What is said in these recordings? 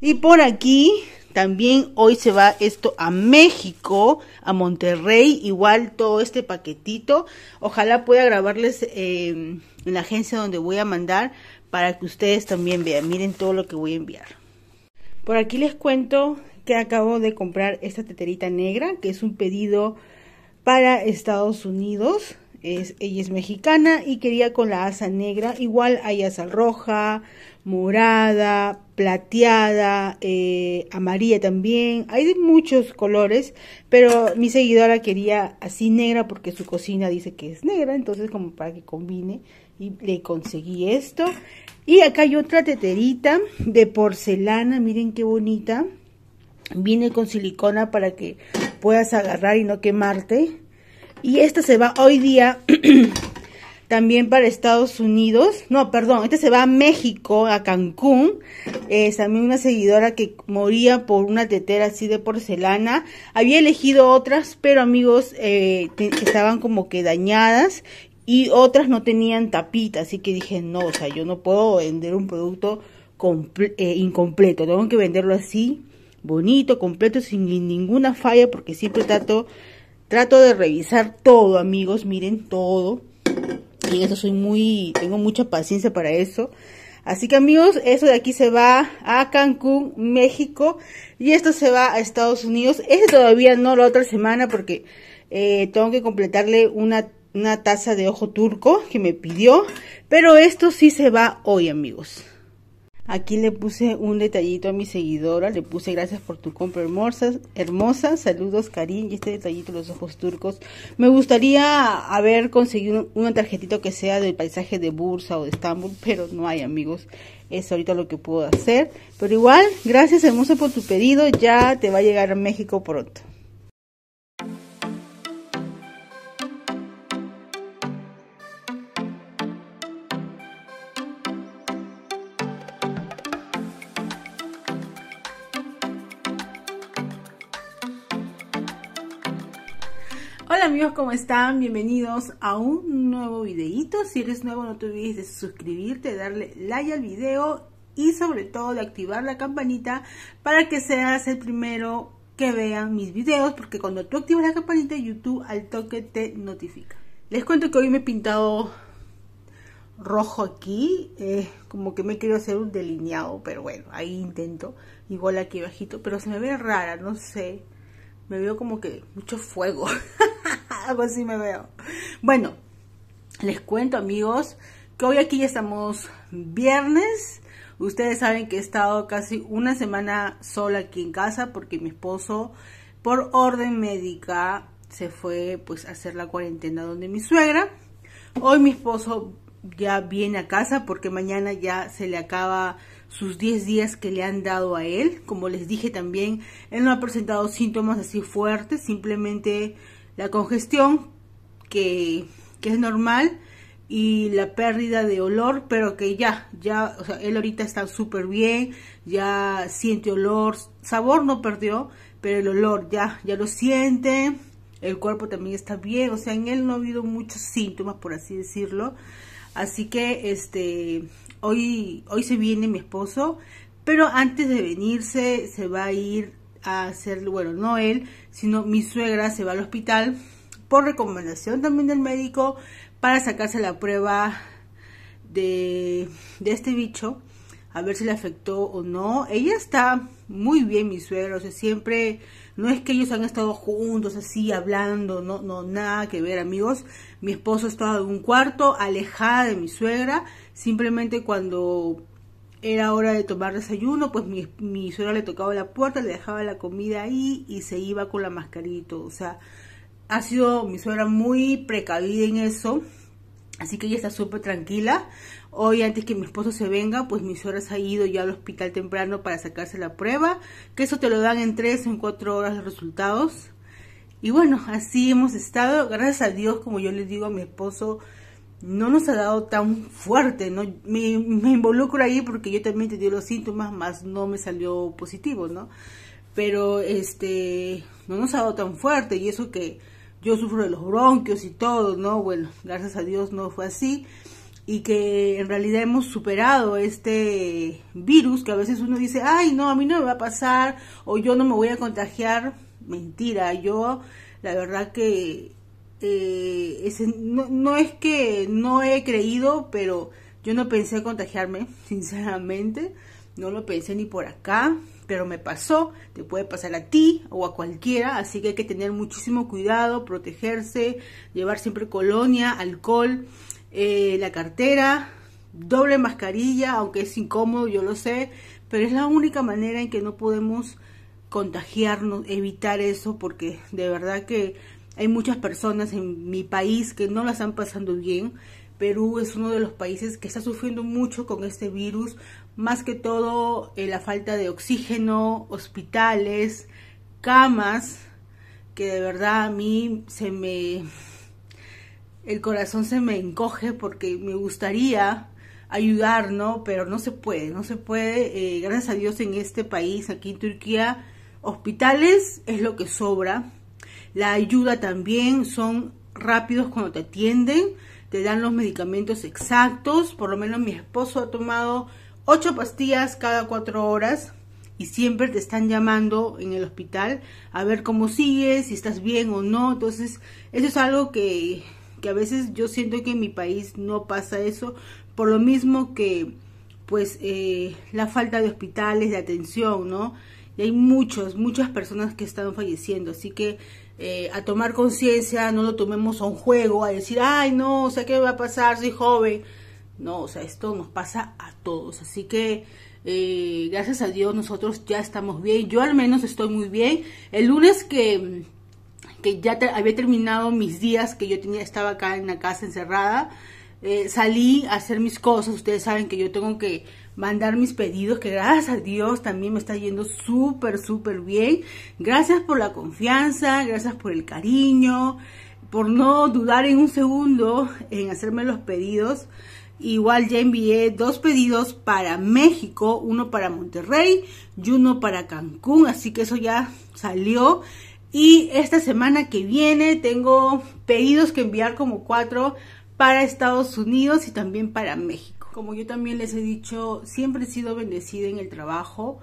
Y por aquí también hoy se va esto a México, a Monterrey, igual todo este paquetito. Ojalá pueda grabarles em, en la agencia donde voy a mandar para que ustedes también vean. Miren todo lo que voy a enviar. Por aquí les cuento que acabo de comprar esta teterita negra, que es un pedido para Estados Unidos ella es mexicana y quería con la asa negra. Igual hay asa roja, morada, plateada, eh, amarilla también. Hay muchos colores, pero mi seguidora quería así negra porque su cocina dice que es negra, entonces como para que combine y le conseguí esto. Y acá hay otra teterita de porcelana, miren qué bonita. Viene con silicona para que puedas agarrar y no quemarte y esta se va hoy día también para Estados Unidos. No, perdón, esta se va a México, a Cancún. Es también una seguidora que moría por una tetera así de porcelana. Había elegido otras, pero amigos, eh, estaban como que dañadas. Y otras no tenían tapita, así que dije, no, o sea, yo no puedo vender un producto eh, incompleto. Tengo que venderlo así, bonito, completo, sin ninguna falla, porque siempre trato Trato de revisar todo, amigos, miren todo. Y eso soy muy, tengo mucha paciencia para eso. Así que amigos, eso de aquí se va a Cancún, México. Y esto se va a Estados Unidos. Este todavía no, la otra semana, porque eh, tengo que completarle una, una taza de ojo turco que me pidió. Pero esto sí se va hoy, amigos. Aquí le puse un detallito a mi seguidora, le puse gracias por tu compra hermosa, hermosa saludos cariño, y este detallito los ojos turcos. Me gustaría haber conseguido una tarjetita que sea del paisaje de Bursa o de Estambul, pero no hay amigos, es ahorita lo que puedo hacer. Pero igual, gracias hermosa por tu pedido, ya te va a llegar a México pronto. Hola amigos, ¿cómo están? Bienvenidos a un nuevo videito. Si eres nuevo no te olvides de suscribirte, darle like al video y sobre todo de activar la campanita para que seas el primero que vean mis videos porque cuando tú activas la campanita YouTube al toque te notifica. Les cuento que hoy me he pintado rojo aquí, eh, como que me he querido hacer un delineado, pero bueno, ahí intento, igual aquí bajito, pero se me ve rara, no sé, me veo como que mucho fuego. algo así me veo. Bueno, les cuento amigos que hoy aquí ya estamos viernes. Ustedes saben que he estado casi una semana sola aquí en casa porque mi esposo por orden médica se fue pues a hacer la cuarentena donde mi suegra. Hoy mi esposo ya viene a casa porque mañana ya se le acaba sus 10 días que le han dado a él. Como les dije también, él no ha presentado síntomas así fuertes, simplemente la congestión que, que es normal y la pérdida de olor, pero que ya, ya, o sea, él ahorita está súper bien, ya siente olor, sabor no perdió, pero el olor ya, ya lo siente, el cuerpo también está bien, o sea, en él no ha habido muchos síntomas, por así decirlo, así que, este, hoy, hoy se viene mi esposo, pero antes de venirse, se va a ir a hacer, bueno, no él, sino mi suegra se va al hospital por recomendación también del médico para sacarse la prueba de, de este bicho, a ver si le afectó o no. Ella está muy bien, mi suegra, o sea, siempre, no es que ellos han estado juntos así, hablando, no, no, nada que ver, amigos. Mi esposo estaba en un cuarto, alejada de mi suegra, simplemente cuando era hora de tomar desayuno, pues mi, mi suegra le tocaba la puerta, le dejaba la comida ahí y se iba con la mascarita. O sea, ha sido mi suegra muy precavida en eso. Así que ella está súper tranquila. Hoy, antes que mi esposo se venga, pues mi suegra se ha ido ya al hospital temprano para sacarse la prueba. Que eso te lo dan en tres o en cuatro horas los resultados. Y bueno, así hemos estado. Gracias a Dios, como yo le digo a mi esposo, no nos ha dado tan fuerte, ¿no? Me, involucro ahí porque yo también te los síntomas, más no me salió positivo, ¿no? Pero este, no nos ha dado tan fuerte y eso que yo sufro de los bronquios y todo, ¿no? Bueno, gracias a Dios no fue así y que en realidad hemos superado este virus que a veces uno dice, ay, no, a mí no me va a pasar o yo no me voy a contagiar. Mentira, yo la verdad que eh, no, es que no he creído, pero yo no pensé contagiarme, sinceramente. No lo pensé ni por acá, pero me pasó. Te puede pasar a ti o a cualquiera, así que hay que tener muchísimo cuidado, protegerse, llevar siempre colonia, alcohol, eh, la cartera, doble mascarilla, aunque es incómodo, yo lo sé, pero es la única manera en que no podemos contagiarnos, evitar eso, porque de verdad que hay muchas personas en mi país que no la están pasando bien. Perú es uno de los países que está sufriendo mucho con este virus, más que todo eh, la falta de oxígeno, hospitales, camas, que de verdad a mí se me... El corazón se me encoge porque me gustaría ayudar, ¿no? Pero no se puede, no se puede. Eh, gracias a Dios en este país, aquí en Turquía, hospitales es lo que sobra, la ayuda también, son rápidos cuando te atienden, te dan los medicamentos exactos, por lo menos mi esposo ha tomado ocho pastillas cada cuatro horas y siempre te están llamando en el hospital a ver cómo sigues, si estás bien o no, entonces eso es algo que, que a veces yo siento que en mi país no pasa eso, por lo mismo que pues eh, la falta de hospitales, de atención, ¿no? Y hay muchos, muchas personas que están falleciendo, así que eh, a tomar conciencia, no lo tomemos a un juego, a decir, ay, no, o sea, ¿qué va a pasar? si joven. No, o sea, esto nos pasa a todos. Así que, eh, gracias a Dios, nosotros ya estamos bien. Yo al menos estoy muy bien. El lunes que, que ya había terminado mis días, que yo tenía estaba acá en la casa encerrada, eh, salí a hacer mis cosas. Ustedes saben que yo tengo que mandar mis pedidos, que gracias a Dios también me está yendo súper, súper bien. Gracias por la confianza, gracias por el cariño, por no dudar en un segundo en hacerme los pedidos. Igual ya envié dos pedidos para México, uno para Monterrey y uno para Cancún, así que eso ya salió. Y esta semana que viene tengo pedidos que enviar como cuatro para Estados Unidos y también para México como yo también les he dicho, siempre he sido bendecida en el trabajo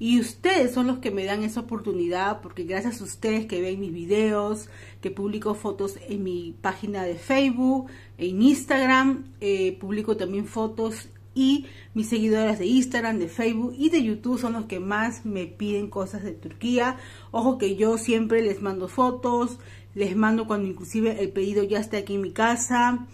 y ustedes son los que me dan esa oportunidad porque gracias a ustedes que ven mis videos, que publico fotos en mi página de Facebook, en Instagram, eh, publico también fotos y mis seguidoras de Instagram, de Facebook y de YouTube son los que más me piden cosas de Turquía. Ojo que yo siempre les mando fotos, les mando cuando inclusive el pedido ya está aquí en mi casa.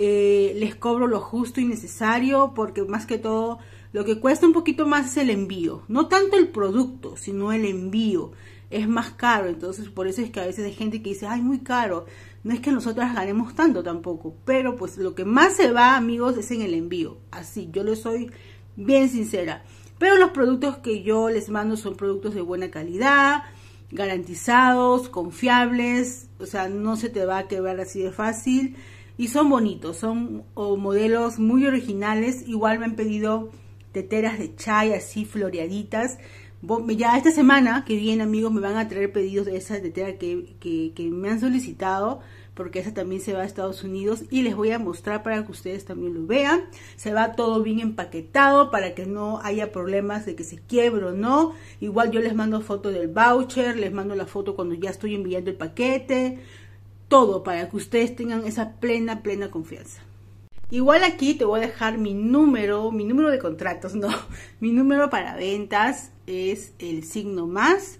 Eh, les cobro lo justo y necesario porque más que todo lo que cuesta un poquito más es el envío, no tanto el producto, sino el envío. Es más caro, entonces por eso es que a veces hay gente que dice, ay, muy caro. No es que nosotras ganemos tanto tampoco, pero pues lo que más se va, amigos, es en el envío. Así, yo les soy bien sincera. Pero los productos que yo les mando son productos de buena calidad, garantizados, confiables, o sea, no se te va a quedar así de fácil y son bonitos, son modelos muy originales. Igual me han pedido teteras de chai así floreaditas. Ya esta semana que viene, amigos, me van a traer pedidos de esa tetera que, me han solicitado, porque esa también se va a Estados Unidos y les voy a mostrar para que ustedes también lo vean. Se va todo bien empaquetado para que no haya problemas de que se quiebre o no. Igual yo les mando foto del voucher, les mando la foto cuando ya estoy enviando el paquete todo para que ustedes tengan esa plena, plena confianza. Igual aquí te voy a dejar mi número, mi número de contratos, no, mi número para ventas es el signo más,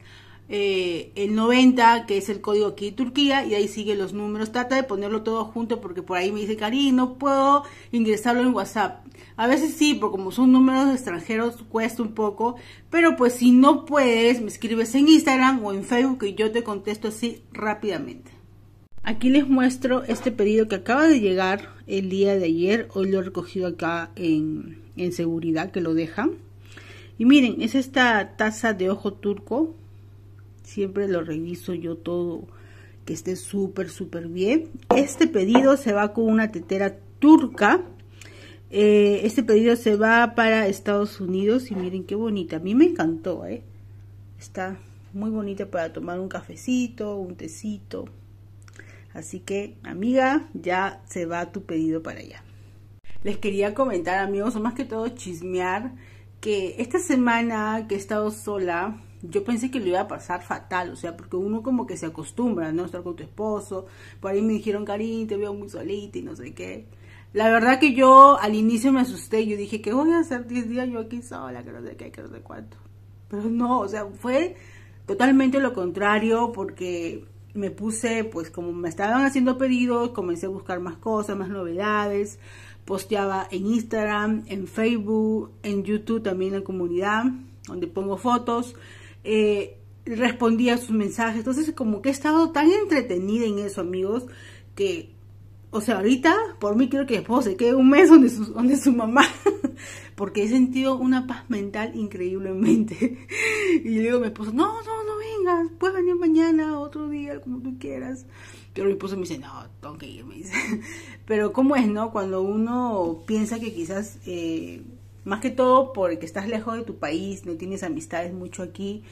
eh, el 90 que es el código aquí Turquía y ahí sigue los números. Trata de ponerlo todo junto porque por ahí me dice Cari, no puedo ingresarlo en WhatsApp. A veces sí, porque como son números extranjeros cuesta un poco, pero pues si no puedes, me escribes en Instagram o en Facebook y yo te contesto así rápidamente. Aquí les muestro este pedido que acaba de llegar el día de ayer. Hoy lo he recogido acá en, en seguridad que lo dejan. Y miren, es esta taza de ojo turco. Siempre lo reviso yo todo que esté súper, súper bien. Este pedido se va con una tetera turca. Eh, este pedido se va para Estados Unidos y miren qué bonita. A mí me encantó, ¿eh? Está muy bonita para tomar un cafecito, un tecito. Así que, amiga, ya se va tu pedido para allá. Les quería comentar, amigos, o más que todo chismear, que esta semana que he estado sola, yo pensé que lo iba a pasar fatal, o sea, porque uno como que se acostumbra, ¿no? Estar con tu esposo. Por ahí me dijeron, cariño, te veo muy solita y no sé qué. La verdad que yo al inicio me asusté, yo dije, ¿qué voy a hacer 10 días yo aquí sola? Que no sé qué, que no sé cuánto. Pero no, o sea, fue totalmente lo contrario, porque me puse, pues como me estaban haciendo pedidos, comencé a buscar más cosas, más novedades. Posteaba en Instagram, en Facebook, en YouTube también en comunidad, donde pongo fotos. Eh, respondía a sus mensajes. Entonces, como que he estado tan entretenida en eso, amigos, que, o sea, ahorita, por mí creo que después se quede un mes donde su, donde su mamá, porque he sentido una paz mental increíblemente. Y le digo a mi esposo, no, no, no, ven, puedes venir mañana, otro día, como tú quieras. Pero mi esposo me dice, no, tengo que irme Pero cómo es, ¿no? Cuando uno piensa que quizás, eh, más que todo porque estás lejos de tu país, no tienes amistades mucho aquí,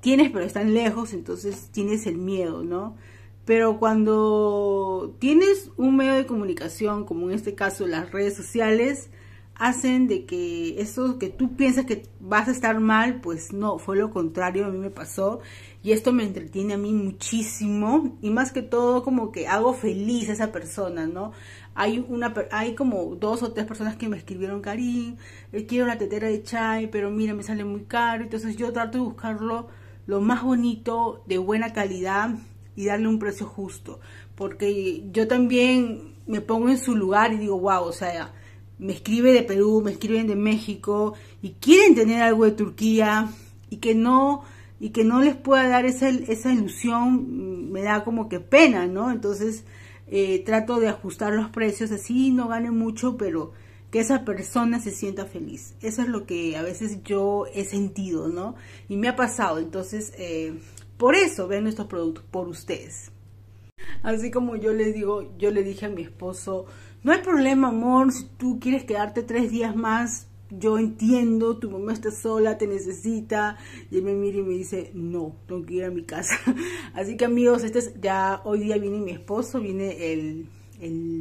tienes pero están lejos, entonces tienes el miedo, ¿no? Pero cuando tienes un medio de comunicación, como en este caso las redes sociales, hacen de que Eso que tú piensas que vas a estar mal, pues no, fue lo contrario, a mí me pasó y esto me entretiene a mí muchísimo y más que todo como que hago feliz a esa persona, ¿no? Hay una hay como dos o tres personas que me escribieron, "Karim, eh, quiero una tetera de chai, pero mira, me sale muy caro." Entonces yo trato de buscarlo lo más bonito, de buena calidad y darle un precio justo, porque yo también me pongo en su lugar y digo, "Wow, o sea, me escribe de Perú, me escriben de México y quieren tener algo de Turquía y que no y que no les pueda dar esa, esa ilusión mm, me da como que pena, ¿no? Entonces eh, trato de ajustar los precios así, no gane mucho, pero que esa persona se sienta feliz. Eso es lo que a veces yo he sentido, ¿no? Y me ha pasado. Entonces, eh, por eso ven estos productos, por ustedes. Así como yo les digo, yo le dije a mi esposo, no hay problema, amor, si tú quieres quedarte tres días más, yo entiendo, tu mamá está sola, te necesita. Y él me mira y me dice, no, tengo que ir a mi casa. Así que amigos, este es, ya hoy día viene mi esposo, viene el,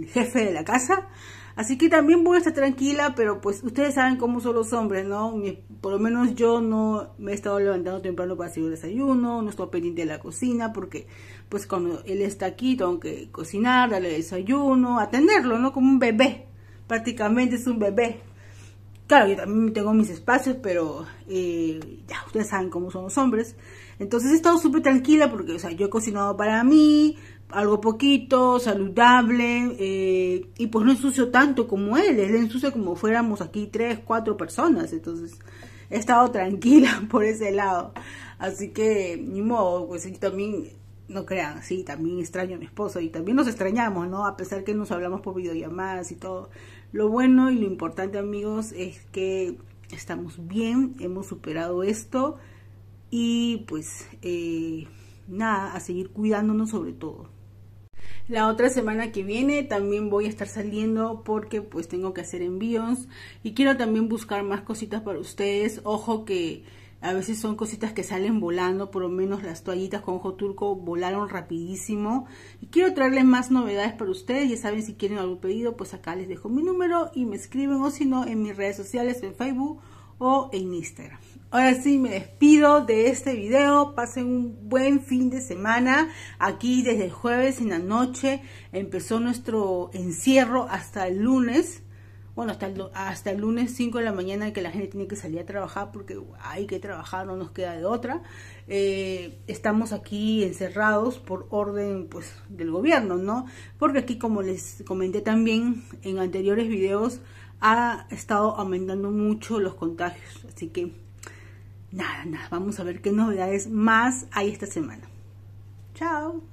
jefe de la casa. Así que también voy a estar tranquila, pero pues ustedes saben cómo son los hombres, ¿no? Por lo menos yo no me he estado levantando temprano para hacer el desayuno, no estoy pendiente de la cocina, porque pues cuando él está aquí tengo que cocinar, darle desayuno, atenderlo, ¿no? Como un bebé, prácticamente es un bebé. Claro, yo también tengo mis espacios, pero eh, ya ustedes saben cómo son los hombres. Entonces he estado súper tranquila porque, o sea, yo he cocinado para mí, algo poquito, saludable, eh, y pues no ensucio tanto como él, él ensucia como fuéramos aquí tres, cuatro personas, entonces he estado tranquila por ese lado. Así que, ni modo, pues también no crean, sí, también extraño a mi esposo y también nos extrañamos, ¿no? A pesar que nos hablamos por videollamadas y todo. Lo bueno y lo importante, amigos, es que estamos bien, hemos superado esto y pues eh, nada, a seguir cuidándonos sobre todo. La otra semana que viene también voy a estar saliendo porque pues tengo que hacer envíos y quiero también buscar más cositas para ustedes. Ojo que a veces son cositas que salen volando, por lo menos las toallitas con ojo turco volaron rapidísimo. Y quiero traerles más novedades para ustedes, ya saben si quieren algún pedido, pues acá les dejo mi número y me escriben o si no en mis redes sociales, en Facebook o en Instagram. Ahora sí, me despido de este video. Pasen un buen fin de semana. Aquí desde el jueves en la noche empezó nuestro encierro hasta el lunes bueno, hasta el, hasta el lunes 5 de la mañana que la gente tiene que salir a trabajar porque hay que trabajar, no nos queda de otra. Eh, estamos aquí encerrados por orden pues del gobierno, ¿no? Porque aquí, como les comenté también en anteriores videos, ha estado aumentando mucho los contagios. Así que, nada, nada, vamos a ver qué novedades más hay esta semana. Chao.